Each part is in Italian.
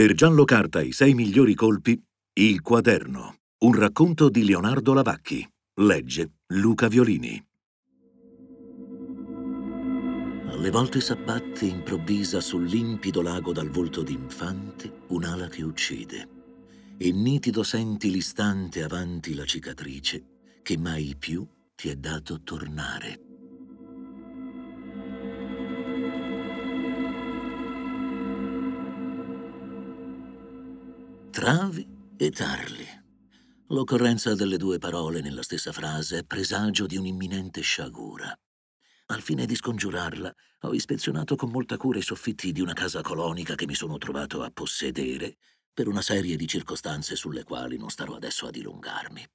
Per Gianlo Carta i sei migliori colpi, Il quaderno, un racconto di Leonardo Lavacchi. Legge Luca Violini. Alle volte s'abbatte improvvisa sul limpido lago dal volto d'infante un'ala che uccide e nitido senti l'istante avanti la cicatrice che mai più ti è dato tornare. travi e tarli. L'occorrenza delle due parole nella stessa frase è presagio di un'imminente sciagura. Al fine di scongiurarla, ho ispezionato con molta cura i soffitti di una casa colonica che mi sono trovato a possedere per una serie di circostanze sulle quali non starò adesso a dilungarmi.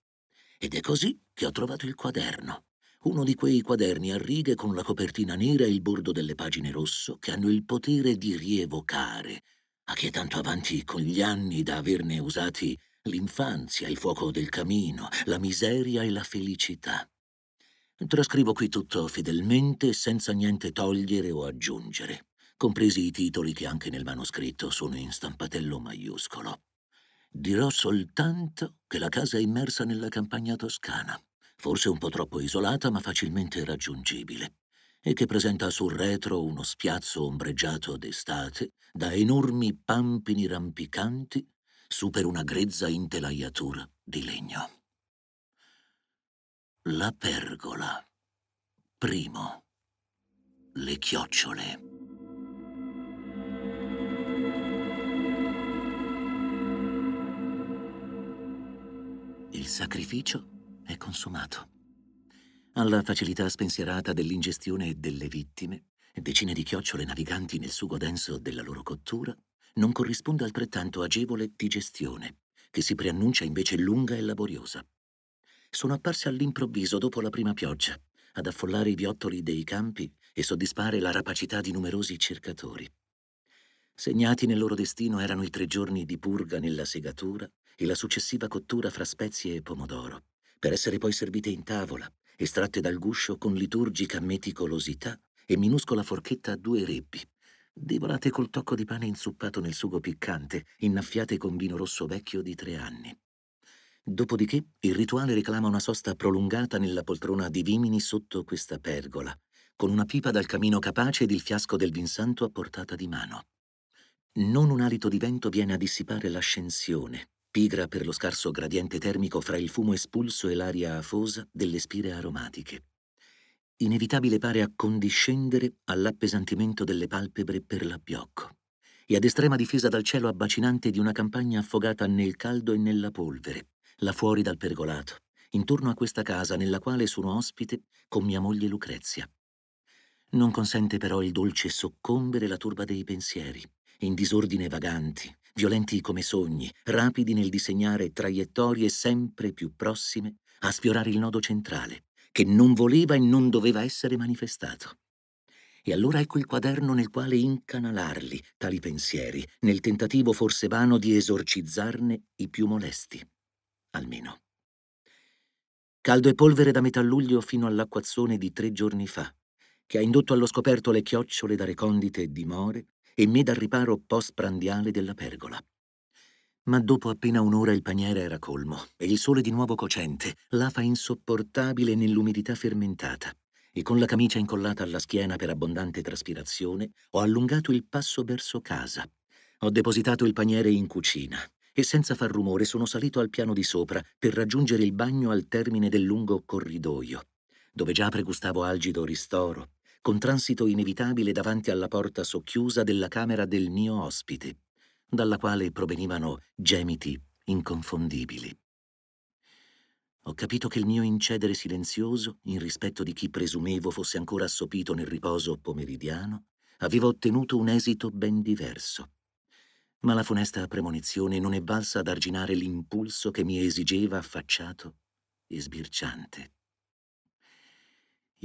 Ed è così che ho trovato il quaderno, uno di quei quaderni a righe con la copertina nera e il bordo delle pagine rosso che hanno il potere di rievocare ma che tanto avanti con gli anni da averne usati l'infanzia, il fuoco del camino, la miseria e la felicità. Trascrivo qui tutto fedelmente, senza niente togliere o aggiungere, compresi i titoli che anche nel manoscritto sono in stampatello maiuscolo. Dirò soltanto che la casa è immersa nella campagna toscana, forse un po' troppo isolata ma facilmente raggiungibile e che presenta sul retro uno spiazzo ombreggiato d'estate da enormi pampini rampicanti su per una grezza intelaiatura di legno. La pergola. Primo. Le chiocciole. Il sacrificio è consumato alla facilità spensierata dell'ingestione delle vittime, decine di chiocciole naviganti nel sugo denso della loro cottura, non corrisponde altrettanto agevole digestione, che si preannuncia invece lunga e laboriosa. Sono apparse all'improvviso dopo la prima pioggia, ad affollare i viottoli dei campi e soddisfare la rapacità di numerosi cercatori. Segnati nel loro destino erano i tre giorni di purga nella segatura e la successiva cottura fra spezie e pomodoro, per essere poi servite in tavola, estratte dal guscio con liturgica meticolosità e minuscola forchetta a due rebbi, devorate col tocco di pane inzuppato nel sugo piccante, innaffiate con vino rosso vecchio di tre anni. Dopodiché il rituale reclama una sosta prolungata nella poltrona di vimini sotto questa pergola, con una pipa dal camino capace ed il fiasco del vinsanto a portata di mano. Non un alito di vento viene a dissipare l'ascensione, pigra per lo scarso gradiente termico fra il fumo espulso e l'aria afosa delle spire aromatiche. Inevitabile pare accondiscendere all'appesantimento delle palpebre per l'abbiocco e ad estrema difesa dal cielo abbacinante di una campagna affogata nel caldo e nella polvere, là fuori dal pergolato, intorno a questa casa nella quale sono ospite con mia moglie Lucrezia, non consente però il dolce soccombere la turba dei pensieri, in disordine vaganti, violenti come sogni, rapidi nel disegnare traiettorie sempre più prossime a sfiorare il nodo centrale, che non voleva e non doveva essere manifestato. E allora ecco il quaderno nel quale incanalarli tali pensieri, nel tentativo forse vano di esorcizzarne i più molesti, almeno. Caldo e polvere da metà luglio fino all'acquazzone di tre giorni fa, che ha indotto allo scoperto le chiocciole da recondite e dimore e me dal riparo post-prandiale della pergola. Ma dopo appena un'ora il paniere era colmo e il sole di nuovo cocente, l'afa insopportabile nell'umidità fermentata. E con la camicia incollata alla schiena per abbondante traspirazione, ho allungato il passo verso casa. Ho depositato il paniere in cucina e senza far rumore sono salito al piano di sopra per raggiungere il bagno al termine del lungo corridoio, dove già pregustavo algido ristoro con transito inevitabile davanti alla porta socchiusa della camera del mio ospite, dalla quale provenivano gemiti inconfondibili. Ho capito che il mio incedere silenzioso, in rispetto di chi presumevo fosse ancora assopito nel riposo pomeridiano, aveva ottenuto un esito ben diverso. Ma la funesta premonizione non è valsa ad arginare l'impulso che mi esigeva affacciato e sbirciante.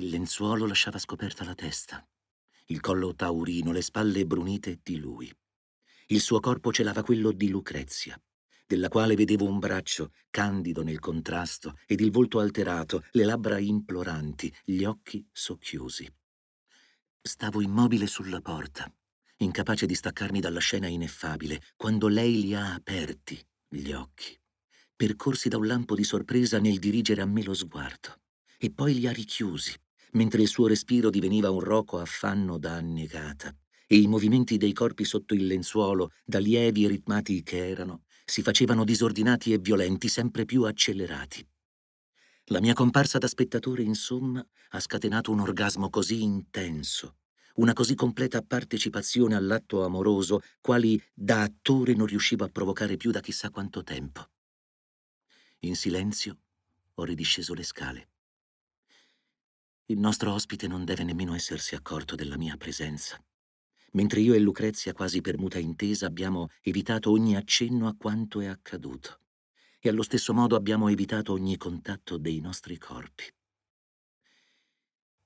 Il lenzuolo lasciava scoperta la testa, il collo taurino, le spalle brunite di lui. Il suo corpo celava quello di Lucrezia, della quale vedevo un braccio candido nel contrasto ed il volto alterato, le labbra imploranti, gli occhi socchiusi. Stavo immobile sulla porta, incapace di staccarmi dalla scena ineffabile, quando lei li ha aperti, gli occhi, percorsi da un lampo di sorpresa nel dirigere a me lo sguardo, e poi li ha richiusi, mentre il suo respiro diveniva un roco affanno da annegata e i movimenti dei corpi sotto il lenzuolo, da lievi e ritmati che erano, si facevano disordinati e violenti, sempre più accelerati. La mia comparsa da spettatore, insomma, ha scatenato un orgasmo così intenso, una così completa partecipazione all'atto amoroso, quali da attore non riuscivo a provocare più da chissà quanto tempo. In silenzio ho ridisceso le scale. Il nostro ospite non deve nemmeno essersi accorto della mia presenza. Mentre io e Lucrezia, quasi per muta intesa, abbiamo evitato ogni accenno a quanto è accaduto. E allo stesso modo abbiamo evitato ogni contatto dei nostri corpi.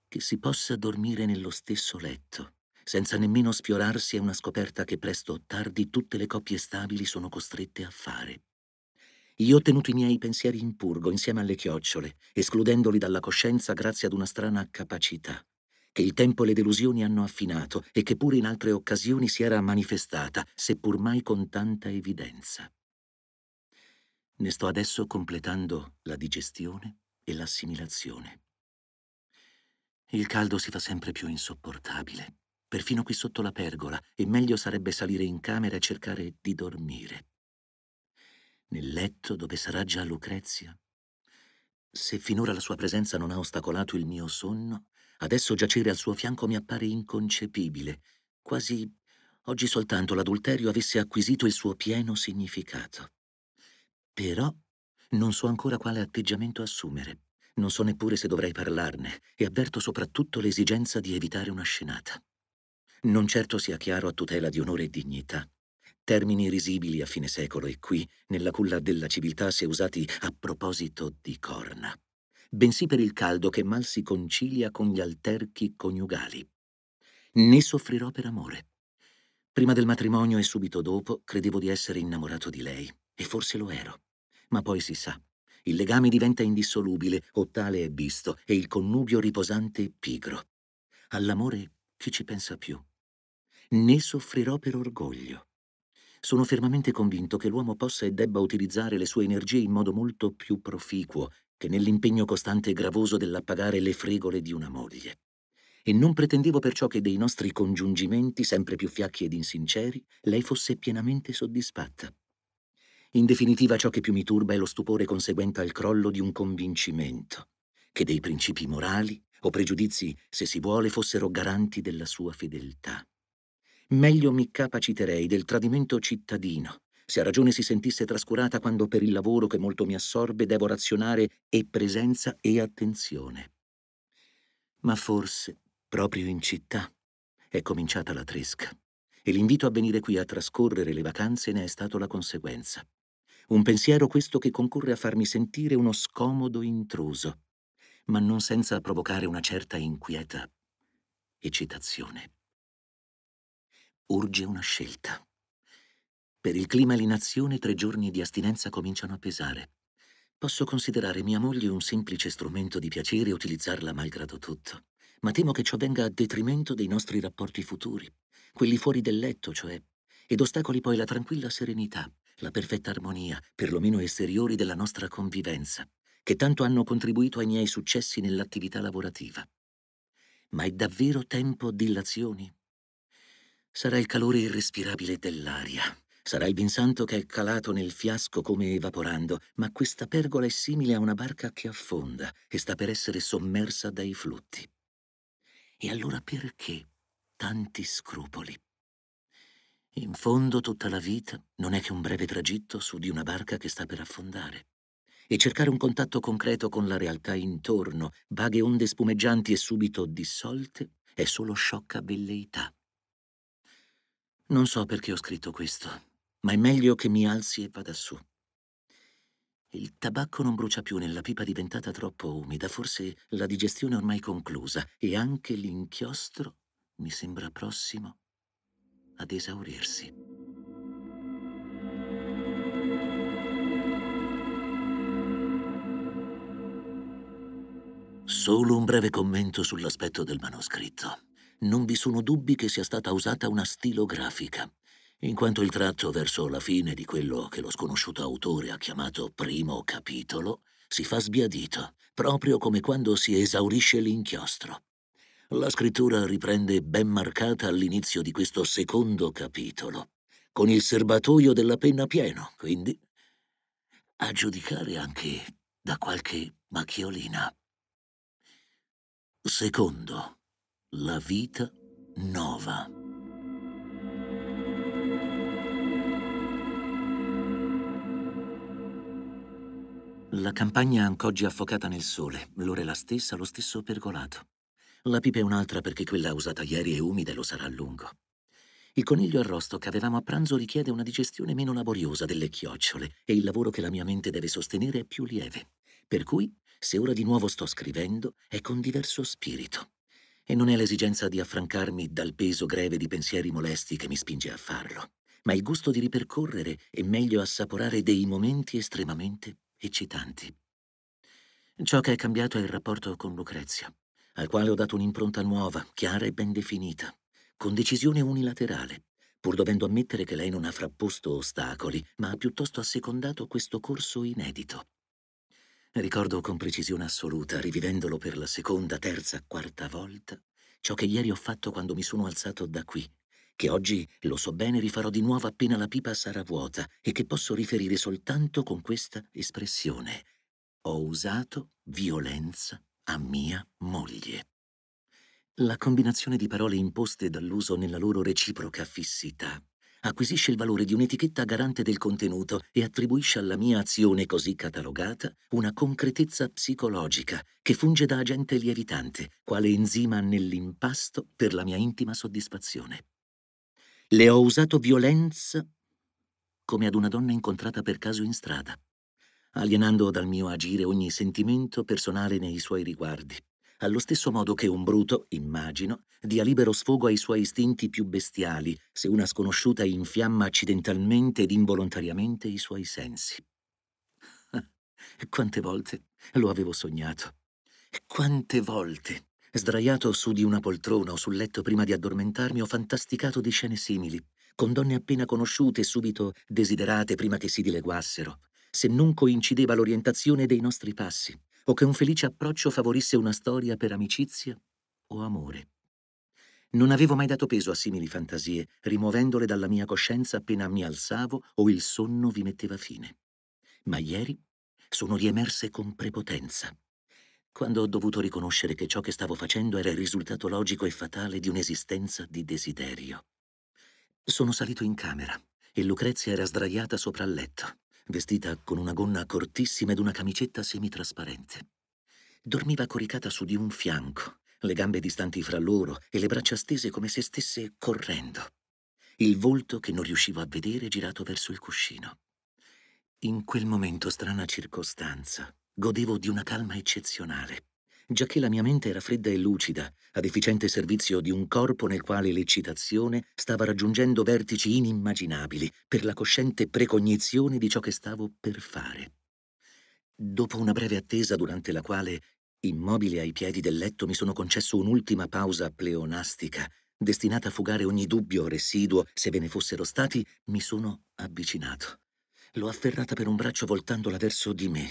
Che si possa dormire nello stesso letto, senza nemmeno sfiorarsi, è una scoperta che presto o tardi tutte le coppie stabili sono costrette a fare. Io ho tenuto i miei pensieri in purgo insieme alle chiocciole, escludendoli dalla coscienza grazie ad una strana capacità, che il tempo e le delusioni hanno affinato e che pure in altre occasioni si era manifestata, seppur mai con tanta evidenza. Ne sto adesso completando la digestione e l'assimilazione. Il caldo si fa sempre più insopportabile, perfino qui sotto la pergola, e meglio sarebbe salire in camera e cercare di dormire nel letto dove sarà già Lucrezia? Se finora la sua presenza non ha ostacolato il mio sonno, adesso giacere al suo fianco mi appare inconcepibile, quasi oggi soltanto l'adulterio avesse acquisito il suo pieno significato. Però non so ancora quale atteggiamento assumere, non so neppure se dovrei parlarne e avverto soprattutto l'esigenza di evitare una scenata. Non certo sia chiaro a tutela di onore e dignità termini risibili a fine secolo e qui, nella culla della civiltà, se usati a proposito di corna, bensì per il caldo che mal si concilia con gli alterchi coniugali. Ne soffrirò per amore. Prima del matrimonio e subito dopo credevo di essere innamorato di lei, e forse lo ero. Ma poi si sa, il legame diventa indissolubile, o tale è visto, e il connubio riposante pigro. All'amore chi ci pensa più? Ne soffrirò per orgoglio. Sono fermamente convinto che l'uomo possa e debba utilizzare le sue energie in modo molto più proficuo che nell'impegno costante e gravoso dell'appagare le fregole di una moglie. E non pretendevo perciò che dei nostri congiungimenti, sempre più fiacchi ed insinceri, lei fosse pienamente soddisfatta. In definitiva, ciò che più mi turba è lo stupore conseguente al crollo di un convincimento, che dei principi morali o pregiudizi, se si vuole, fossero garanti della sua fedeltà. Meglio mi capaciterei del tradimento cittadino, se a ragione si sentisse trascurata quando per il lavoro che molto mi assorbe devo razionare e presenza e attenzione. Ma forse, proprio in città, è cominciata la tresca e l'invito a venire qui a trascorrere le vacanze ne è stato la conseguenza. Un pensiero questo che concorre a farmi sentire uno scomodo intruso, ma non senza provocare una certa inquieta eccitazione. Urge una scelta. Per il clima e l'inazione tre giorni di astinenza cominciano a pesare. Posso considerare mia moglie un semplice strumento di piacere e utilizzarla malgrado tutto, ma temo che ciò venga a detrimento dei nostri rapporti futuri, quelli fuori del letto, cioè, ed ostacoli poi la tranquilla serenità, la perfetta armonia, perlomeno esteriori, della nostra convivenza, che tanto hanno contribuito ai miei successi nell'attività lavorativa. Ma è davvero tempo di lazioni? Sarà il calore irrespirabile dell'aria. Sarà il vinsanto che è calato nel fiasco come evaporando, ma questa pergola è simile a una barca che affonda e sta per essere sommersa dai flutti. E allora perché tanti scrupoli? In fondo tutta la vita non è che un breve tragitto su di una barca che sta per affondare. E cercare un contatto concreto con la realtà intorno, vaghe onde spumeggianti e subito dissolte, è solo sciocca velleità. Non so perché ho scritto questo, ma è meglio che mi alzi e vada su. Il tabacco non brucia più nella pipa diventata troppo umida, forse la digestione è ormai conclusa e anche l'inchiostro mi sembra prossimo ad esaurirsi. Solo un breve commento sull'aspetto del manoscritto non vi sono dubbi che sia stata usata una stilografica, in quanto il tratto verso la fine di quello che lo sconosciuto autore ha chiamato primo capitolo si fa sbiadito, proprio come quando si esaurisce l'inchiostro. La scrittura riprende ben marcata all'inizio di questo secondo capitolo, con il serbatoio della penna pieno, quindi a giudicare anche da qualche macchiolina. Secondo la vita nova. La campagna oggi affocata nel sole, l'ora è la stessa, lo stesso pergolato. La pipa è un'altra perché quella usata ieri è umida e lo sarà a lungo. Il coniglio arrosto che avevamo a pranzo richiede una digestione meno laboriosa delle chiocciole e il lavoro che la mia mente deve sostenere è più lieve. Per cui, se ora di nuovo sto scrivendo, è con diverso spirito e non è l'esigenza di affrancarmi dal peso greve di pensieri molesti che mi spinge a farlo, ma il gusto di ripercorrere e meglio assaporare dei momenti estremamente eccitanti. Ciò che è cambiato è il rapporto con Lucrezia, al quale ho dato un'impronta nuova, chiara e ben definita, con decisione unilaterale, pur dovendo ammettere che lei non ha frapposto ostacoli, ma ha piuttosto assecondato questo corso inedito. Ricordo con precisione assoluta, rivivendolo per la seconda, terza, quarta volta, ciò che ieri ho fatto quando mi sono alzato da qui, che oggi, lo so bene, rifarò di nuovo appena la pipa sarà vuota e che posso riferire soltanto con questa espressione. Ho usato violenza a mia moglie. La combinazione di parole imposte dall'uso nella loro reciproca fissità acquisisce il valore di un'etichetta garante del contenuto e attribuisce alla mia azione così catalogata una concretezza psicologica che funge da agente lievitante, quale enzima nell'impasto per la mia intima soddisfazione. Le ho usato violenza come ad una donna incontrata per caso in strada, alienando dal mio agire ogni sentimento personale nei suoi riguardi allo stesso modo che un bruto, immagino, dia libero sfogo ai suoi istinti più bestiali se una sconosciuta infiamma accidentalmente ed involontariamente i suoi sensi. Quante volte lo avevo sognato. Quante volte, sdraiato su di una poltrona o sul letto prima di addormentarmi, ho fantasticato di scene simili, con donne appena conosciute e subito desiderate prima che si dileguassero, se non coincideva l'orientazione dei nostri passi, o che un felice approccio favorisse una storia per amicizia o amore. Non avevo mai dato peso a simili fantasie, rimuovendole dalla mia coscienza appena mi alzavo o il sonno vi metteva fine. Ma ieri sono riemerse con prepotenza, quando ho dovuto riconoscere che ciò che stavo facendo era il risultato logico e fatale di un'esistenza di desiderio. Sono salito in camera e Lucrezia era sdraiata sopra il letto vestita con una gonna cortissima ed una camicetta semitrasparente. Dormiva coricata su di un fianco, le gambe distanti fra loro e le braccia stese come se stesse correndo. Il volto che non riuscivo a vedere girato verso il cuscino. In quel momento, strana circostanza, godevo di una calma eccezionale giacché la mia mente era fredda e lucida, a efficiente servizio di un corpo nel quale l'eccitazione stava raggiungendo vertici inimmaginabili per la cosciente precognizione di ciò che stavo per fare. Dopo una breve attesa durante la quale, immobile ai piedi del letto, mi sono concesso un'ultima pausa pleonastica, destinata a fugare ogni dubbio residuo, se ve ne fossero stati, mi sono avvicinato. L'ho afferrata per un braccio voltandola verso di me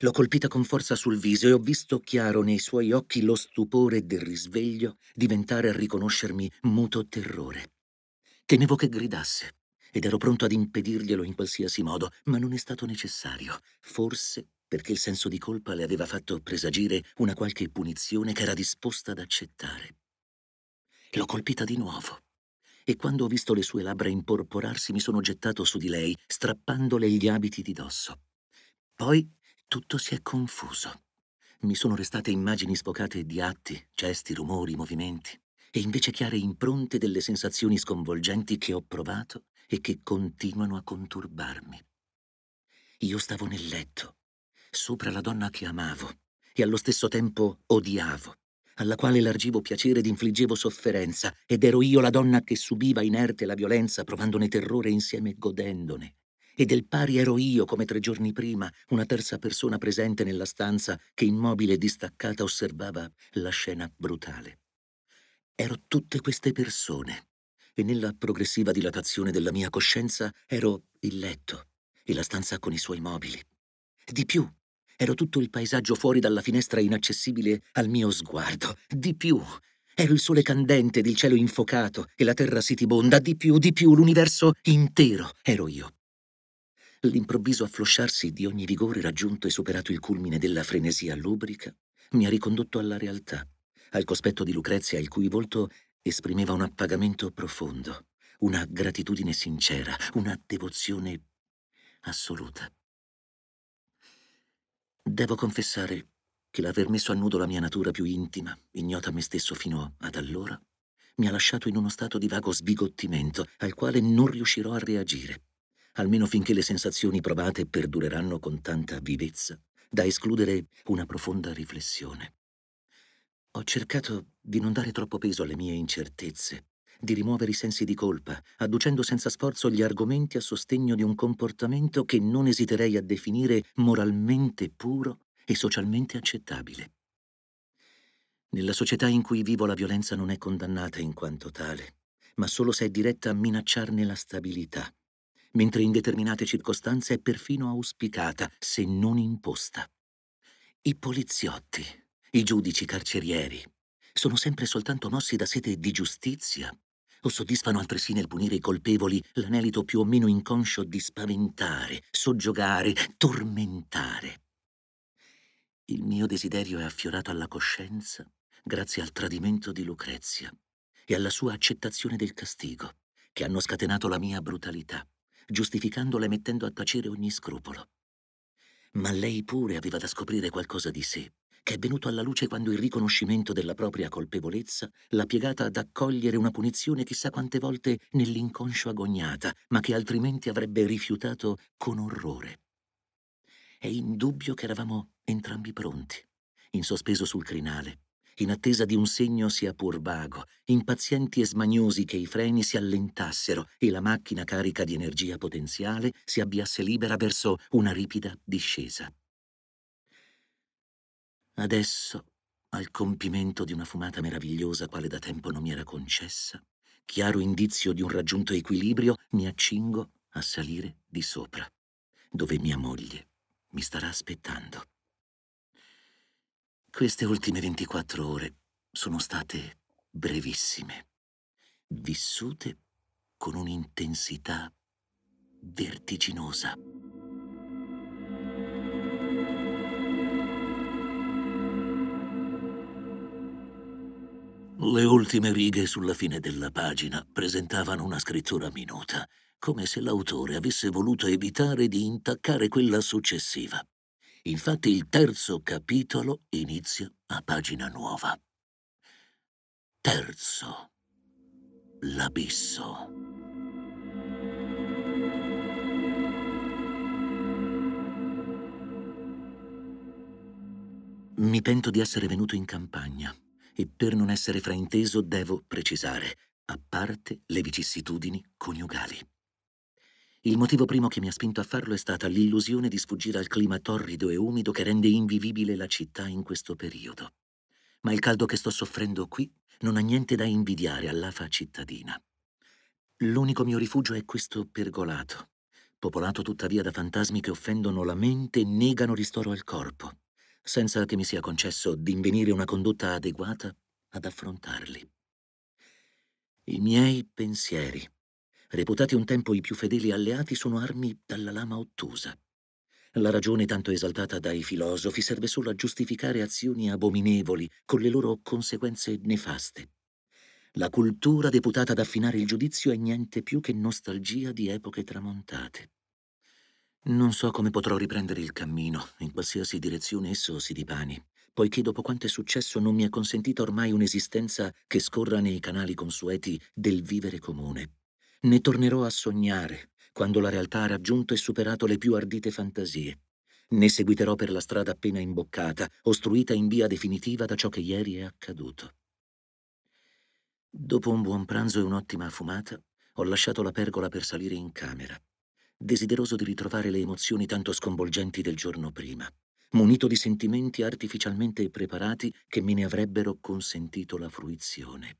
L'ho colpita con forza sul viso e ho visto chiaro nei suoi occhi lo stupore del risveglio diventare a riconoscermi muto terrore. Temevo che gridasse ed ero pronto ad impedirglielo in qualsiasi modo, ma non è stato necessario. Forse perché il senso di colpa le aveva fatto presagire una qualche punizione che era disposta ad accettare. L'ho colpita di nuovo e quando ho visto le sue labbra imporporarsi mi sono gettato su di lei, strappandole gli abiti di dosso. Poi tutto si è confuso. Mi sono restate immagini sfocate di atti, gesti, rumori, movimenti, e invece chiare impronte delle sensazioni sconvolgenti che ho provato e che continuano a conturbarmi. Io stavo nel letto, sopra la donna che amavo e allo stesso tempo odiavo, alla quale largivo piacere ed infliggevo sofferenza, ed ero io la donna che subiva inerte la violenza, provandone terrore insieme godendone, e del pari ero io come tre giorni prima, una terza persona presente nella stanza che immobile e distaccata osservava la scena brutale. Ero tutte queste persone e nella progressiva dilatazione della mia coscienza ero il letto e la stanza con i suoi mobili. Di più, ero tutto il paesaggio fuori dalla finestra inaccessibile al mio sguardo. Di più, Ero il sole candente ed il cielo infocato e la terra sitibonda, di più, di più, l'universo intero ero io. L'improvviso afflosciarsi di ogni vigore raggiunto e superato il culmine della frenesia lubrica mi ha ricondotto alla realtà, al cospetto di Lucrezia il cui volto esprimeva un appagamento profondo, una gratitudine sincera, una devozione assoluta. Devo confessare che l'aver messo a nudo la mia natura più intima, ignota a me stesso fino ad allora, mi ha lasciato in uno stato di vago sbigottimento al quale non riuscirò a reagire almeno finché le sensazioni provate perdureranno con tanta vivezza da escludere una profonda riflessione. Ho cercato di non dare troppo peso alle mie incertezze, di rimuovere i sensi di colpa, adducendo senza sforzo gli argomenti a sostegno di un comportamento che non esiterei a definire moralmente puro e socialmente accettabile. Nella società in cui vivo la violenza non è condannata in quanto tale, ma solo se è diretta a minacciarne la stabilità, mentre in determinate circostanze è perfino auspicata, se non imposta. I poliziotti, i giudici carcerieri, sono sempre soltanto mossi da sete di giustizia o soddisfano altresì nel punire i colpevoli l'anelito più o meno inconscio di spaventare, soggiogare, tormentare. Il mio desiderio è affiorato alla coscienza grazie al tradimento di Lucrezia e alla sua accettazione del castigo, che hanno scatenato la mia brutalità giustificandola e mettendo a tacere ogni scrupolo. Ma lei pure aveva da scoprire qualcosa di sé, che è venuto alla luce quando il riconoscimento della propria colpevolezza l'ha piegata ad accogliere una punizione chissà quante volte nell'inconscio agognata, ma che altrimenti avrebbe rifiutato con orrore. È indubbio che eravamo entrambi pronti, in sospeso sul crinale, in attesa di un segno sia pur vago, impazienti e smaniosi che i freni si allentassero e la macchina carica di energia potenziale si avviasse libera verso una ripida discesa. Adesso, al compimento di una fumata meravigliosa quale da tempo non mi era concessa, chiaro indizio di un raggiunto equilibrio, mi accingo a salire di sopra, dove mia moglie mi starà aspettando. Queste ultime 24 ore sono state brevissime, vissute con un'intensità vertiginosa. Le ultime righe sulla fine della pagina presentavano una scrittura minuta, come se l'autore avesse voluto evitare di intaccare quella successiva. Infatti il terzo capitolo inizia a pagina nuova. Terzo. L'abisso. Mi pento di essere venuto in campagna e per non essere frainteso devo precisare, a parte le vicissitudini coniugali. Il motivo primo che mi ha spinto a farlo è stata l'illusione di sfuggire al clima torrido e umido che rende invivibile la città in questo periodo. Ma il caldo che sto soffrendo qui non ha niente da invidiare all'afa cittadina. L'unico mio rifugio è questo pergolato, popolato tuttavia da fantasmi che offendono la mente e negano ristoro al corpo, senza che mi sia concesso d'invenire una condotta adeguata ad affrontarli. I miei pensieri reputati un tempo i più fedeli alleati, sono armi dalla lama ottusa. La ragione tanto esaltata dai filosofi serve solo a giustificare azioni abominevoli, con le loro conseguenze nefaste. La cultura deputata ad affinare il giudizio è niente più che nostalgia di epoche tramontate. Non so come potrò riprendere il cammino, in qualsiasi direzione esso si dipani, poiché dopo quanto è successo non mi è consentita ormai un'esistenza che scorra nei canali consueti del vivere comune. Ne tornerò a sognare quando la realtà ha raggiunto e superato le più ardite fantasie. Ne seguiterò per la strada appena imboccata, ostruita in via definitiva da ciò che ieri è accaduto. Dopo un buon pranzo e un'ottima fumata, ho lasciato la pergola per salire in camera, desideroso di ritrovare le emozioni tanto sconvolgenti del giorno prima, munito di sentimenti artificialmente preparati che me ne avrebbero consentito la fruizione.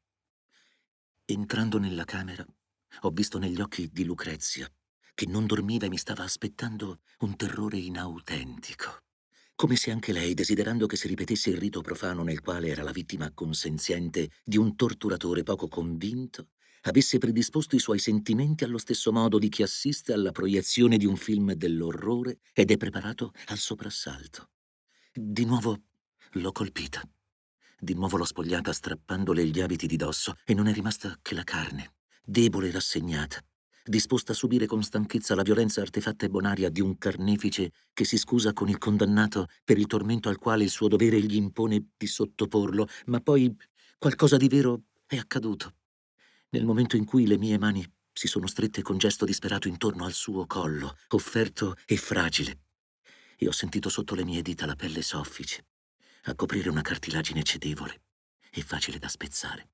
Entrando nella camera, ho visto negli occhi di Lucrezia, che non dormiva e mi stava aspettando un terrore inautentico. Come se anche lei, desiderando che si ripetesse il rito profano nel quale era la vittima consenziente di un torturatore poco convinto, avesse predisposto i suoi sentimenti allo stesso modo di chi assiste alla proiezione di un film dell'orrore ed è preparato al soprassalto. Di nuovo l'ho colpita. Di nuovo l'ho spogliata strappandole gli abiti di dosso e non è rimasta che la carne debole e rassegnata, disposta a subire con stanchezza la violenza artefatta e bonaria di un carnefice che si scusa con il condannato per il tormento al quale il suo dovere gli impone di sottoporlo, ma poi qualcosa di vero è accaduto. Nel momento in cui le mie mani si sono strette con gesto disperato intorno al suo collo, offerto e fragile, e ho sentito sotto le mie dita la pelle soffice, a coprire una cartilagine cedevole e facile da spezzare.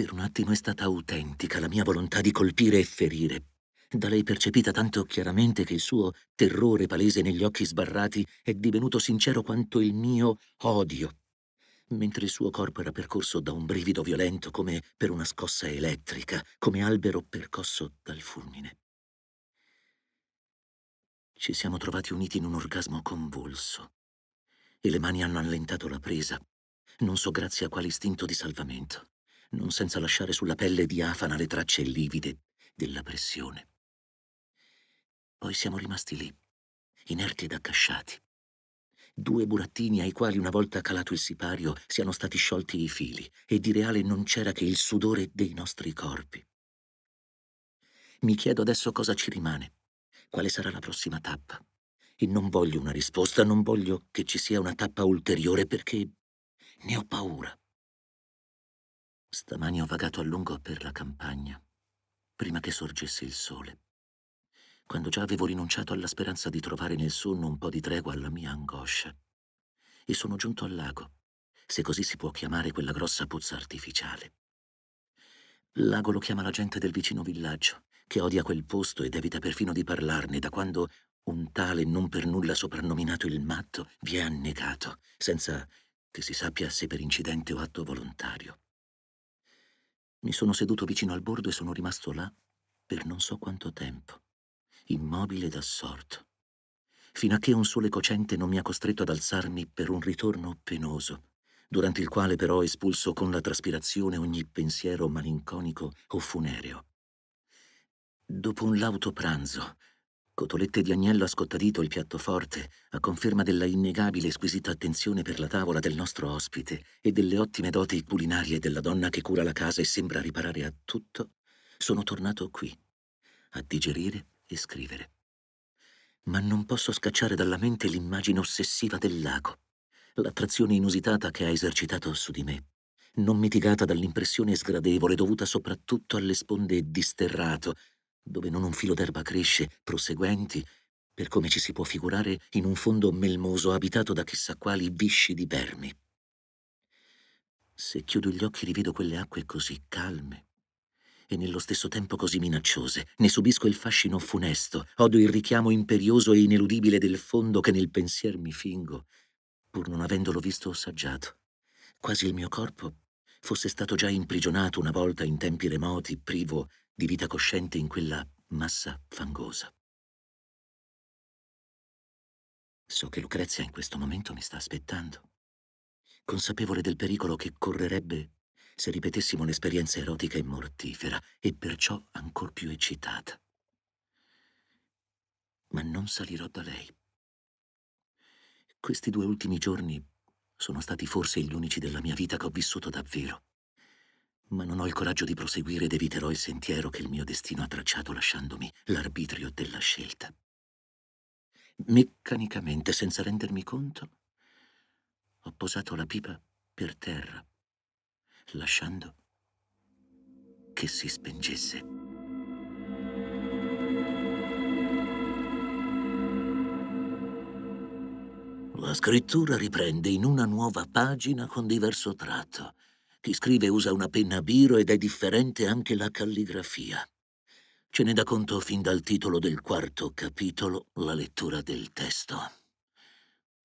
Per un attimo è stata autentica la mia volontà di colpire e ferire. Da lei percepita tanto chiaramente che il suo terrore palese negli occhi sbarrati è divenuto sincero quanto il mio odio. Mentre il suo corpo era percorso da un brivido violento come per una scossa elettrica, come albero percosso dal fulmine. Ci siamo trovati uniti in un orgasmo convulso e le mani hanno allentato la presa, non so grazie a quale istinto di salvamento non senza lasciare sulla pelle diafana le tracce livide della pressione. Poi siamo rimasti lì, inerti ed accasciati. Due burattini ai quali una volta calato il sipario siano stati sciolti i fili e di reale non c'era che il sudore dei nostri corpi. Mi chiedo adesso cosa ci rimane, quale sarà la prossima tappa. E non voglio una risposta, non voglio che ci sia una tappa ulteriore perché ne ho paura. Stamani ho vagato a lungo per la campagna, prima che sorgesse il sole, quando già avevo rinunciato alla speranza di trovare nel sonno un po' di tregua alla mia angoscia. E sono giunto al lago, se così si può chiamare quella grossa puzza artificiale. Lago lo chiama la gente del vicino villaggio, che odia quel posto ed evita perfino di parlarne da quando un tale non per nulla soprannominato il matto vi è annegato, senza che si sappia se per incidente o atto volontario. Mi sono seduto vicino al bordo e sono rimasto là per non so quanto tempo, immobile ed assorto, fino a che un sole cocente non mi ha costretto ad alzarmi per un ritorno penoso, durante il quale però ho espulso con la traspirazione ogni pensiero malinconico o funereo. Dopo un lauto pranzo, cotolette di agnello scottadito il piatto forte, a conferma della innegabile e squisita attenzione per la tavola del nostro ospite e delle ottime doti culinarie della donna che cura la casa e sembra riparare a tutto, sono tornato qui, a digerire e scrivere. Ma non posso scacciare dalla mente l'immagine ossessiva del lago, l'attrazione inusitata che ha esercitato su di me, non mitigata dall'impressione sgradevole dovuta soprattutto alle sponde disterrato dove non un filo d'erba cresce, proseguenti, per come ci si può figurare, in un fondo melmoso abitato da chissà quali visci di vermi. Se chiudo gli occhi rivedo quelle acque così calme e nello stesso tempo così minacciose. Ne subisco il fascino funesto, odo il richiamo imperioso e ineludibile del fondo che nel pensier mi fingo, pur non avendolo visto o assaggiato. Quasi il mio corpo fosse stato già imprigionato una volta in tempi remoti, privo di vita cosciente in quella massa fangosa. So che Lucrezia in questo momento mi sta aspettando, consapevole del pericolo che correrebbe se ripetessimo un'esperienza erotica e mortifera, e perciò ancor più eccitata. Ma non salirò da lei. Questi due ultimi giorni sono stati forse gli unici della mia vita che ho vissuto davvero ma non ho il coraggio di proseguire ed eviterò il sentiero che il mio destino ha tracciato lasciandomi l'arbitrio della scelta. Meccanicamente, senza rendermi conto, ho posato la pipa per terra, lasciando che si spengesse. La scrittura riprende in una nuova pagina con diverso tratto. Chi scrive usa una penna a biro ed è differente anche la calligrafia. Ce ne dà conto fin dal titolo del quarto capitolo la lettura del testo.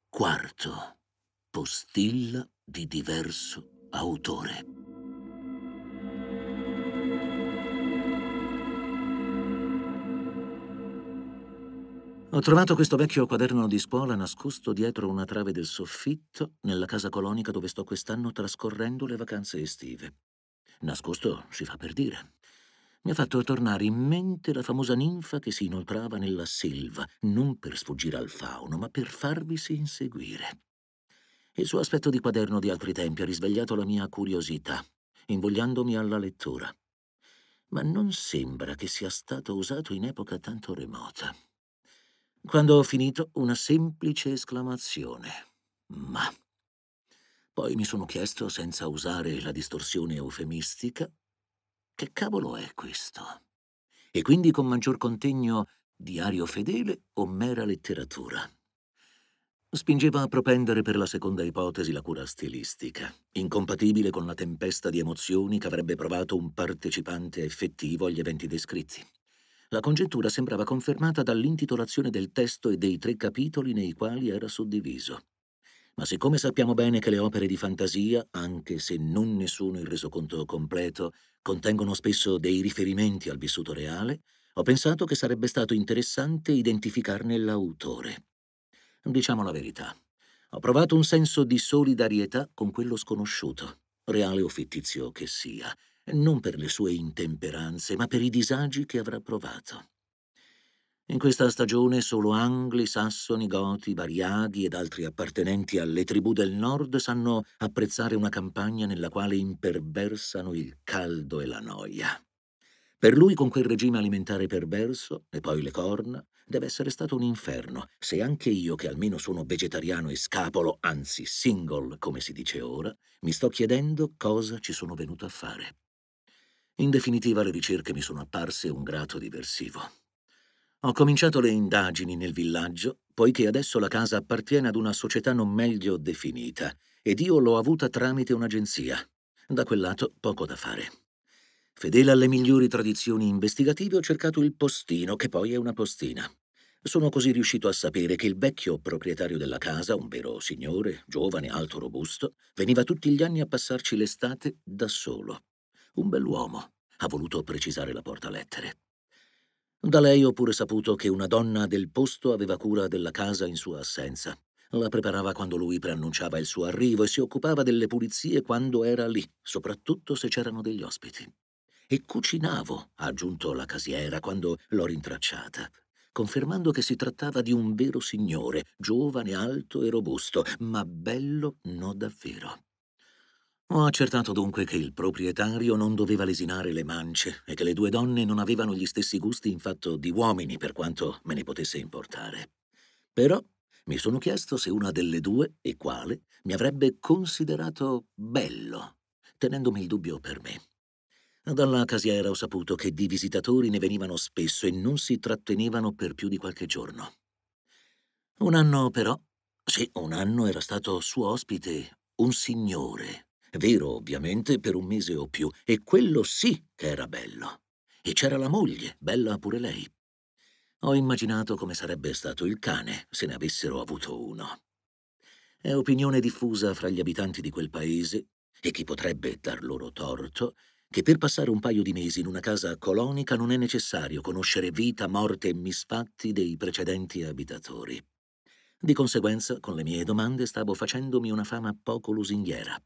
Quarto. Postilla di diverso autore. Ho trovato questo vecchio quaderno di scuola nascosto dietro una trave del soffitto nella casa colonica dove sto quest'anno trascorrendo le vacanze estive. Nascosto si fa per dire. Mi ha fatto tornare in mente la famosa ninfa che si inoltrava nella selva, non per sfuggire al fauno, ma per farvisi inseguire. Il suo aspetto di quaderno di altri tempi ha risvegliato la mia curiosità, invogliandomi alla lettura. Ma non sembra che sia stato usato in epoca tanto remota. Quando ho finito, una semplice esclamazione. Ma. Poi mi sono chiesto, senza usare la distorsione eufemistica, che cavolo è questo? E quindi con maggior contegno diario fedele o mera letteratura. Spingeva a propendere per la seconda ipotesi la cura stilistica, incompatibile con la tempesta di emozioni che avrebbe provato un partecipante effettivo agli eventi descritti. La congettura sembrava confermata dall'intitolazione del testo e dei tre capitoli nei quali era suddiviso. Ma siccome sappiamo bene che le opere di fantasia, anche se non nessuno il resoconto completo, contengono spesso dei riferimenti al vissuto reale, ho pensato che sarebbe stato interessante identificarne l'autore. Diciamo la verità. Ho provato un senso di solidarietà con quello sconosciuto, reale o fittizio che sia, non per le sue intemperanze, ma per i disagi che avrà provato. In questa stagione solo angli, sassoni, goti, variaghi ed altri appartenenti alle tribù del nord sanno apprezzare una campagna nella quale imperversano il caldo e la noia. Per lui con quel regime alimentare perverso, e poi le corna, deve essere stato un inferno, se anche io, che almeno sono vegetariano e scapolo, anzi single come si dice ora, mi sto chiedendo cosa ci sono venuto a fare. In definitiva le ricerche mi sono apparse un grato diversivo. Ho cominciato le indagini nel villaggio, poiché adesso la casa appartiene ad una società non meglio definita, ed io l'ho avuta tramite un'agenzia. Da quel lato poco da fare. Fedele alle migliori tradizioni investigative ho cercato il postino, che poi è una postina. Sono così riuscito a sapere che il vecchio proprietario della casa, un vero signore, giovane, alto, robusto, veniva tutti gli anni a passarci l'estate da solo. Un bell'uomo, ha voluto precisare la portalettere. Da lei ho pure saputo che una donna del posto aveva cura della casa in sua assenza. La preparava quando lui preannunciava il suo arrivo e si occupava delle pulizie quando era lì, soprattutto se c'erano degli ospiti. E cucinavo, ha aggiunto la casiera quando l'ho rintracciata, confermando che si trattava di un vero signore, giovane, alto e robusto, ma bello no davvero. Ho accertato dunque che il proprietario non doveva lesinare le mance e che le due donne non avevano gli stessi gusti in fatto di uomini per quanto me ne potesse importare. Però mi sono chiesto se una delle due, e quale, mi avrebbe considerato bello, tenendomi il dubbio per me. Dalla casiera ho saputo che di visitatori ne venivano spesso e non si trattenevano per più di qualche giorno. Un anno però, sì, un anno era stato suo ospite un signore Vero, ovviamente, per un mese o più, e quello sì che era bello. E c'era la moglie, bella pure lei. Ho immaginato come sarebbe stato il cane se ne avessero avuto uno. È opinione diffusa fra gli abitanti di quel paese, e chi potrebbe dar loro torto, che per passare un paio di mesi in una casa colonica non è necessario conoscere vita, morte e misfatti dei precedenti abitatori. Di conseguenza, con le mie domande stavo facendomi una fama poco lusinghiera.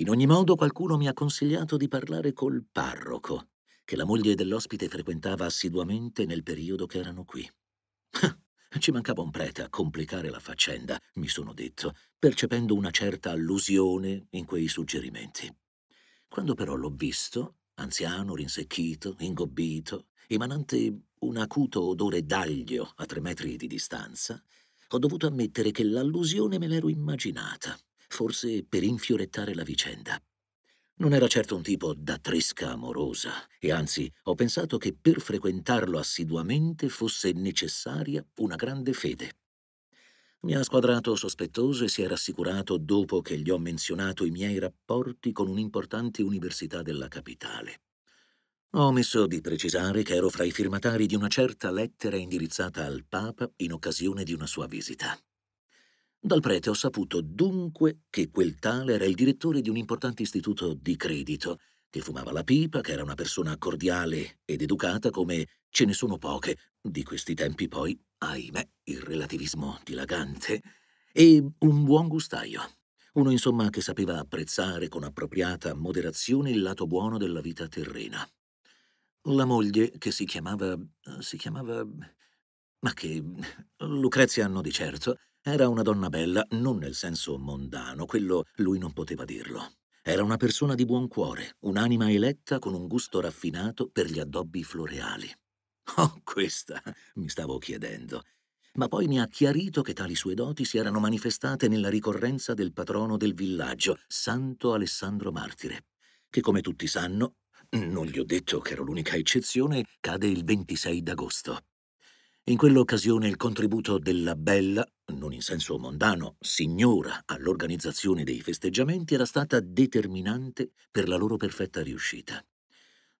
In ogni modo qualcuno mi ha consigliato di parlare col parroco, che la moglie dell'ospite frequentava assiduamente nel periodo che erano qui. Ci mancava un prete a complicare la faccenda, mi sono detto, percependo una certa allusione in quei suggerimenti. Quando però l'ho visto, anziano, rinsecchito, ingobbito, emanante un acuto odore d'aglio a tre metri di distanza, ho dovuto ammettere che l'allusione me l'ero immaginata forse per infiorettare la vicenda. Non era certo un tipo da tresca amorosa, e anzi ho pensato che per frequentarlo assiduamente fosse necessaria una grande fede. Mi ha squadrato sospettoso e si è rassicurato dopo che gli ho menzionato i miei rapporti con un'importante università della capitale. Ho omesso di precisare che ero fra i firmatari di una certa lettera indirizzata al Papa in occasione di una sua visita. Dal prete ho saputo dunque che quel tale era il direttore di un importante istituto di credito, che fumava la pipa, che era una persona cordiale ed educata come ce ne sono poche, di questi tempi poi, ahimè, il relativismo dilagante, e un buon gustaio. Uno insomma che sapeva apprezzare con appropriata moderazione il lato buono della vita terrena. La moglie che si chiamava... Eh, si chiamava... ma che... Lucrezia no di certo, era una donna bella, non nel senso mondano, quello lui non poteva dirlo. Era una persona di buon cuore, un'anima eletta con un gusto raffinato per gli addobbi floreali. Oh, questa, mi stavo chiedendo. Ma poi mi ha chiarito che tali sue doti si erano manifestate nella ricorrenza del patrono del villaggio, Santo Alessandro Martire, che come tutti sanno, non gli ho detto che ero l'unica eccezione, cade il 26 d'agosto. In quell'occasione il contributo della bella, non in senso mondano, signora all'organizzazione dei festeggiamenti era stata determinante per la loro perfetta riuscita.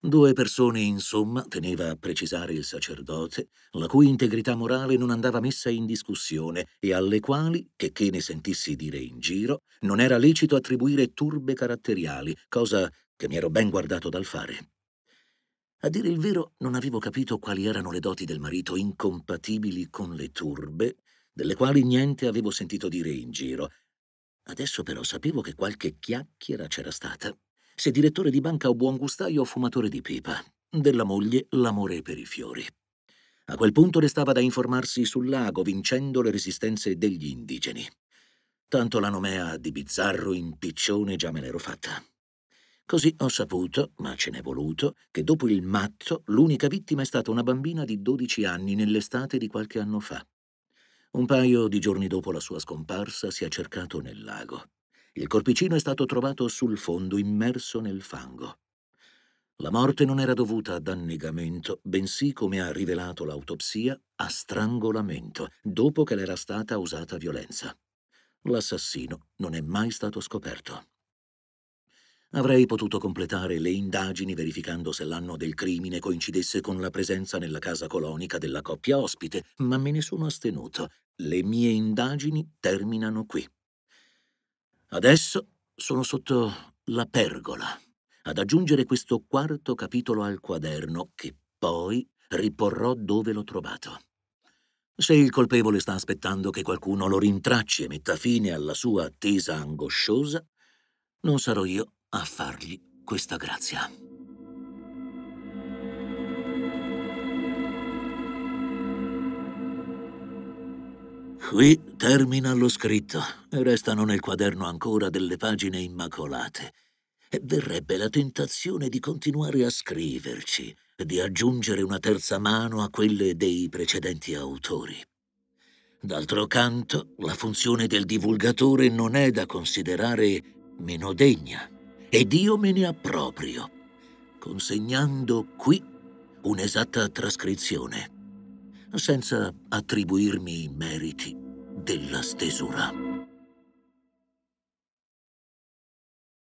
Due persone, insomma, teneva a precisare il sacerdote, la cui integrità morale non andava messa in discussione e alle quali, che che ne sentissi dire in giro, non era lecito attribuire turbe caratteriali, cosa che mi ero ben guardato dal fare. A dire il vero, non avevo capito quali erano le doti del marito incompatibili con le turbe, delle quali niente avevo sentito dire in giro. Adesso però sapevo che qualche chiacchiera c'era stata. Se direttore di banca o buon gustaio o fumatore di pipa. Della moglie l'amore per i fiori. A quel punto restava da informarsi sul lago, vincendo le resistenze degli indigeni. Tanto la nomea di bizzarro impiccione già me l'ero fatta. Così ho saputo, ma ce n'è voluto, che dopo il matto l'unica vittima è stata una bambina di 12 anni nell'estate di qualche anno fa. Un paio di giorni dopo la sua scomparsa si è cercato nel lago. Il corpicino è stato trovato sul fondo, immerso nel fango. La morte non era dovuta ad annegamento, bensì, come ha rivelato l'autopsia, a strangolamento, dopo che le era stata usata violenza. L'assassino non è mai stato scoperto. Avrei potuto completare le indagini verificando se l'anno del crimine coincidesse con la presenza nella casa colonica della coppia ospite, ma me ne sono astenuto. Le mie indagini terminano qui. Adesso sono sotto la pergola, ad aggiungere questo quarto capitolo al quaderno che poi riporrò dove l'ho trovato. Se il colpevole sta aspettando che qualcuno lo rintracci e metta fine alla sua attesa angosciosa, non sarò io a fargli questa grazia. Qui termina lo scritto e restano nel quaderno ancora delle pagine immacolate. E verrebbe la tentazione di continuare a scriverci, di aggiungere una terza mano a quelle dei precedenti autori. D'altro canto, la funzione del divulgatore non è da considerare meno degna ed io me ne approprio, consegnando qui un'esatta trascrizione, senza attribuirmi i meriti della stesura.